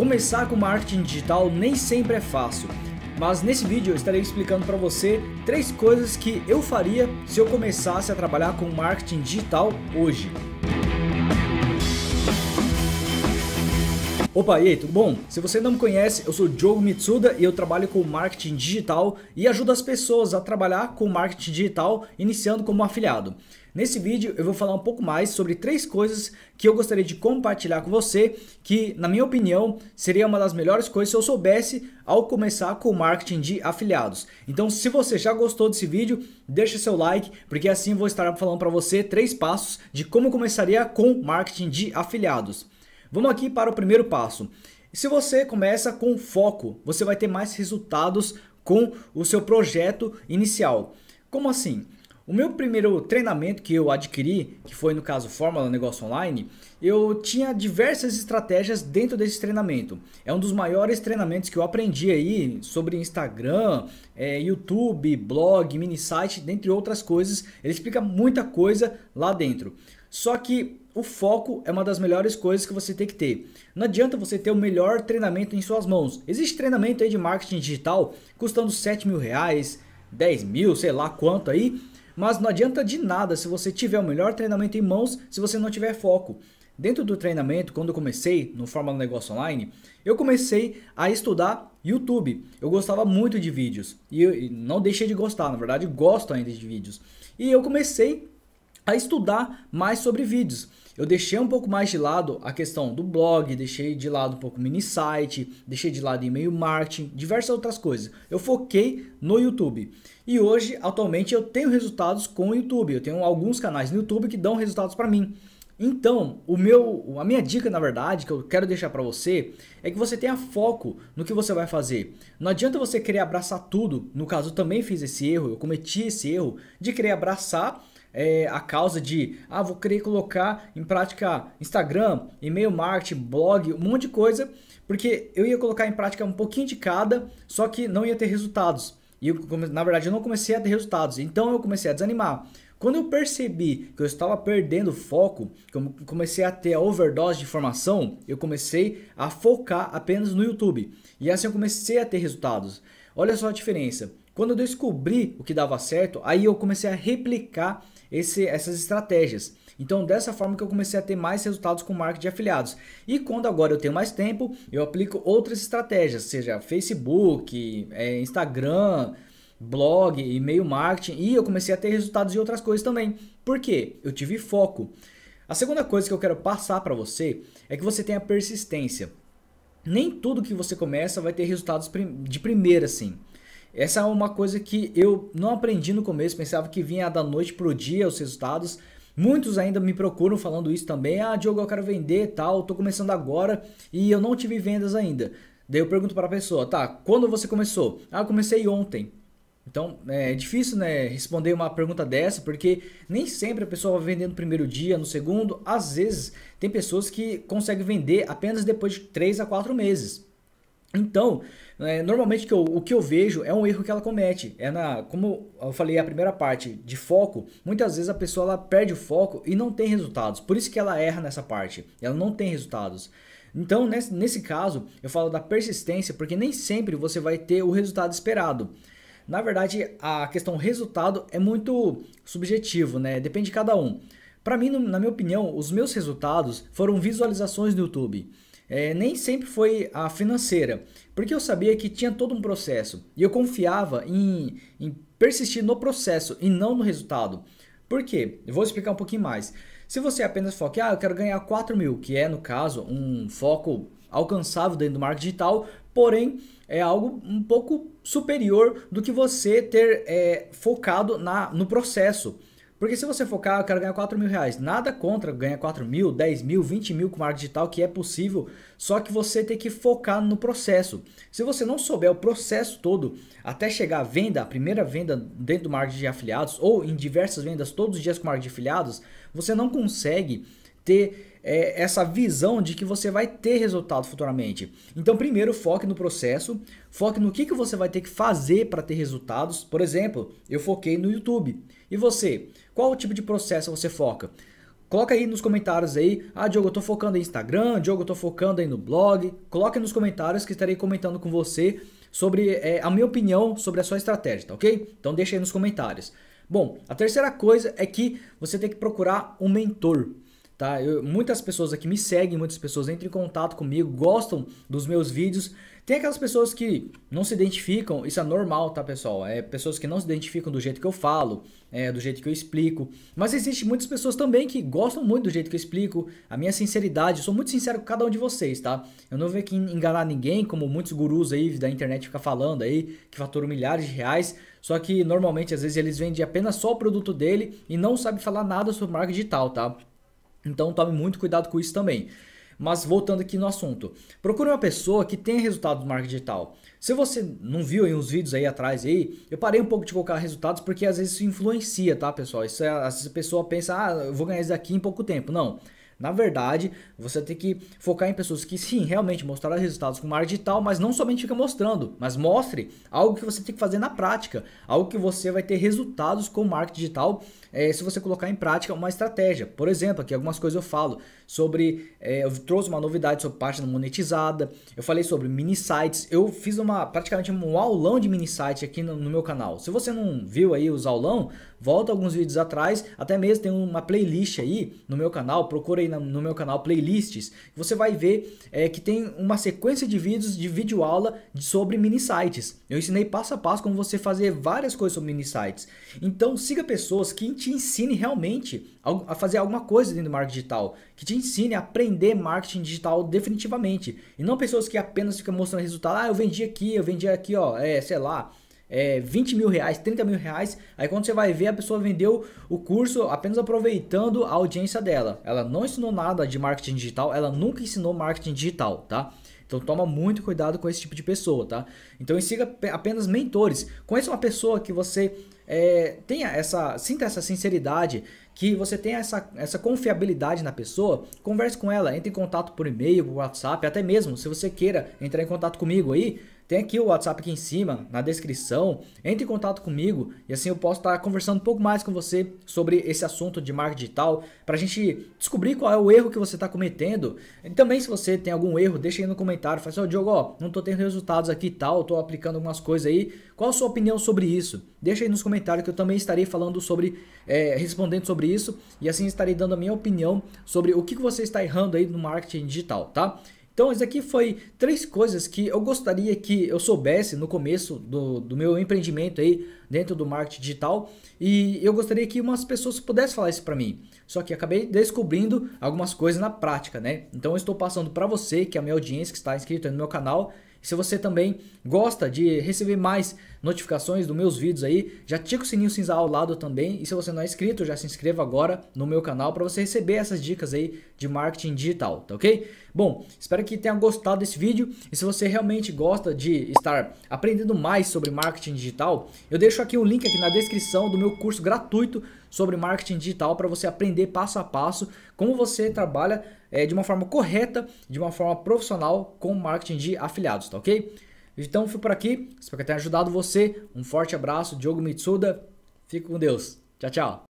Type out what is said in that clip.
Começar com marketing digital nem sempre é fácil, mas nesse vídeo eu estarei explicando para você três coisas que eu faria se eu começasse a trabalhar com marketing digital hoje. Opa, e aí, tudo bom? Se você não me conhece, eu sou Diogo Mitsuda e eu trabalho com marketing digital e ajudo as pessoas a trabalhar com marketing digital iniciando como afiliado. Nesse vídeo eu vou falar um pouco mais sobre três coisas que eu gostaria de compartilhar com você, que na minha opinião seria uma das melhores coisas se eu soubesse ao começar com o marketing de afiliados. Então se você já gostou desse vídeo, deixa seu like, porque assim vou estar falando para você três passos de como começaria com marketing de afiliados. Vamos aqui para o primeiro passo. Se você começa com foco, você vai ter mais resultados com o seu projeto inicial. Como assim? O meu primeiro treinamento que eu adquiri, que foi no caso Fórmula Negócio Online, eu tinha diversas estratégias dentro desse treinamento. É um dos maiores treinamentos que eu aprendi aí sobre Instagram, é, YouTube, blog, mini site, dentre outras coisas. Ele explica muita coisa lá dentro. Só que o foco é uma das melhores coisas que você tem que ter. Não adianta você ter o melhor treinamento em suas mãos. Existe treinamento aí de marketing digital custando 7 mil reais, 10 mil, sei lá quanto aí, mas não adianta de nada se você tiver o melhor treinamento em mãos se você não tiver foco. Dentro do treinamento, quando eu comecei no Fórmula Negócio Online, eu comecei a estudar YouTube. Eu gostava muito de vídeos e eu, não deixei de gostar, na verdade, gosto ainda de vídeos. E eu comecei a estudar mais sobre vídeos. Eu deixei um pouco mais de lado a questão do blog, deixei de lado um pouco mini site, deixei de lado e-mail marketing, diversas outras coisas. Eu foquei no YouTube. E hoje, atualmente, eu tenho resultados com o YouTube. Eu tenho alguns canais no YouTube que dão resultados para mim. Então, o meu, a minha dica, na verdade, que eu quero deixar para você é que você tenha foco no que você vai fazer. Não adianta você querer abraçar tudo. No caso, eu também fiz esse erro, eu cometi esse erro de querer abraçar é, a causa de ah, vou querer colocar em prática Instagram, e-mail marketing, blog, um monte de coisa, porque eu ia colocar em prática um pouquinho de cada, só que não ia ter resultados. E eu, na verdade eu não comecei a ter resultados, então eu comecei a desanimar. Quando eu percebi que eu estava perdendo foco, que eu comecei a ter a overdose de informação, eu comecei a focar apenas no YouTube. E assim eu comecei a ter resultados. Olha só a diferença. Quando eu descobri o que dava certo, aí eu comecei a replicar esse, essas estratégias. Então, dessa forma que eu comecei a ter mais resultados com marketing de afiliados. E quando agora eu tenho mais tempo, eu aplico outras estratégias, seja Facebook, é, Instagram, blog, e-mail marketing. E eu comecei a ter resultados em outras coisas também. Por quê? Eu tive foco. A segunda coisa que eu quero passar para você é que você tenha persistência. Nem tudo que você começa vai ter resultados de primeira, assim. Essa é uma coisa que eu não aprendi no começo, pensava que vinha da noite pro dia os resultados. Muitos ainda me procuram falando isso também. Ah, Diogo, eu quero vender tal, tô começando agora e eu não tive vendas ainda. Daí eu pergunto para a pessoa, tá, quando você começou? Ah, comecei ontem. Então é, é difícil né, responder uma pergunta dessa, porque nem sempre a pessoa vai vender no primeiro dia, no segundo. Às vezes, tem pessoas que conseguem vender apenas depois de 3 a 4 meses. Então, é, normalmente que eu, o que eu vejo é um erro que ela comete. É na, como eu falei a primeira parte de foco, muitas vezes a pessoa ela perde o foco e não tem resultados. Por isso que ela erra nessa parte. Ela não tem resultados. Então, nesse, nesse caso, eu falo da persistência, porque nem sempre você vai ter o resultado esperado. Na verdade, a questão resultado é muito subjetivo, né? Depende de cada um. Para mim, na minha opinião, os meus resultados foram visualizações no YouTube é, nem sempre foi a financeira, porque eu sabia que tinha todo um processo e eu confiava em, em persistir no processo e não no resultado. Por quê? Eu vou explicar um pouquinho mais. Se você apenas foca, ah, eu quero ganhar 4 mil, que é no caso um foco alcançável dentro do marketing digital, porém é algo um pouco superior do que você ter é, focado na, no processo. Porque se você focar, eu quero ganhar 4 mil reais. Nada contra ganhar 4 mil, 10 mil, 20 mil com marketing digital, que é possível. Só que você tem que focar no processo. Se você não souber o processo todo, até chegar à venda, a primeira venda dentro do marketing de afiliados, ou em diversas vendas todos os dias com marketing de afiliados, você não consegue ter é, essa visão de que você vai ter resultado futuramente. Então, primeiro, foque no processo, foque no que, que você vai ter que fazer para ter resultados. Por exemplo, eu foquei no YouTube. E você? Qual tipo de processo você foca? Coloca aí nos comentários aí, ah Diogo, eu estou focando em Instagram, Diogo, eu estou focando aí no blog. Coloque nos comentários que estarei comentando com você sobre é, a minha opinião sobre a sua estratégia, tá ok? Então deixa aí nos comentários. Bom, a terceira coisa é que você tem que procurar um mentor. Tá? Eu, muitas pessoas aqui me seguem, muitas pessoas entram em contato comigo, gostam dos meus vídeos. Tem aquelas pessoas que não se identificam, isso é normal, tá, pessoal? É pessoas que não se identificam do jeito que eu falo, é, do jeito que eu explico. Mas existe muitas pessoas também que gostam muito do jeito que eu explico, a minha sinceridade. Eu sou muito sincero com cada um de vocês, tá? Eu não venho aqui enganar ninguém, como muitos gurus aí da internet ficam falando aí, que faturam milhares de reais. Só que normalmente, às vezes, eles vendem apenas só o produto dele e não sabe falar nada sobre marca digital, tá? Então tome muito cuidado com isso também. Mas voltando aqui no assunto, procure uma pessoa que tenha resultado do marketing digital. Se você não viu aí uns vídeos aí atrás aí, eu parei um pouco de colocar resultados porque às vezes isso influencia, tá, pessoal? Isso é, às vezes a pessoa pensa, ah, eu vou ganhar isso daqui em pouco tempo. Não. Na verdade, você tem que focar em pessoas que sim, realmente mostraram resultados com marketing digital, mas não somente fica mostrando, mas mostre algo que você tem que fazer na prática, algo que você vai ter resultados com marketing digital é, se você colocar em prática uma estratégia. Por exemplo, aqui algumas coisas eu falo sobre, é, eu trouxe uma novidade sobre página monetizada, eu falei sobre mini sites, eu fiz uma praticamente um aulão de mini site aqui no, no meu canal. Se você não viu aí os aulão, volta alguns vídeos atrás, até mesmo tem uma playlist aí no meu canal, procura aí no meu canal Playlists, você vai ver é, que tem uma sequência de vídeos de vídeo aula sobre mini sites. Eu ensinei passo a passo como você fazer várias coisas sobre mini sites. Então siga pessoas que te ensinem realmente a fazer alguma coisa dentro do marketing digital, que te ensine a aprender marketing digital definitivamente. E não pessoas que apenas ficam mostrando resultado, ah, eu vendi aqui, eu vendi aqui, ó, é, sei lá, é, 20 mil reais, 30 mil reais. Aí quando você vai ver, a pessoa vendeu o curso apenas aproveitando a audiência dela. Ela não ensinou nada de marketing digital, ela nunca ensinou marketing digital, tá? Então toma muito cuidado com esse tipo de pessoa, tá? Então siga apenas mentores. Conheça uma pessoa que você é, tenha essa, sinta essa sinceridade, que você tenha essa, essa confiabilidade na pessoa, converse com ela, entre em contato por e-mail, por WhatsApp, até mesmo se você queira entrar em contato comigo aí, tem aqui o WhatsApp aqui em cima, na descrição. Entre em contato comigo e assim eu posso estar conversando um pouco mais com você sobre esse assunto de marketing digital, para a gente descobrir qual é o erro que você está cometendo. E também se você tem algum erro, deixa aí no comentário, fala assim, ó oh, Diogo, ó, não estou tendo resultados aqui e tal, estou aplicando algumas coisas aí. Qual a sua opinião sobre isso? Deixa aí nos comentários que eu também estarei falando sobre, é, respondendo sobre isso e assim estarei dando a minha opinião sobre o que, que você está errando aí no marketing digital, tá? Então, isso aqui foi três coisas que eu gostaria que eu soubesse no começo do, do meu empreendimento aí dentro do marketing digital e eu gostaria que umas pessoas pudessem falar isso para mim. Só que acabei descobrindo algumas coisas na prática, né? Então, eu estou passando para você, que é a minha audiência que está inscrito no meu canal, se você também gosta de receber mais notificações dos meus vídeos aí. Já tica o sininho cinza ao lado também. E se você não é inscrito, já se inscreva agora no meu canal para você receber essas dicas aí de marketing digital, tá ok? Bom, espero que tenham gostado desse vídeo. E se você realmente gosta de estar aprendendo mais sobre marketing digital, eu deixo aqui o um link aqui na descrição do meu curso gratuito sobre marketing digital para você aprender passo a passo como você trabalha é, de uma forma correta, de uma forma profissional com marketing de afiliados, tá ok? Então fui por aqui, espero que tenha ajudado você. Um forte abraço, Diogo Mitsuda. Fique com Deus. Tchau, tchau.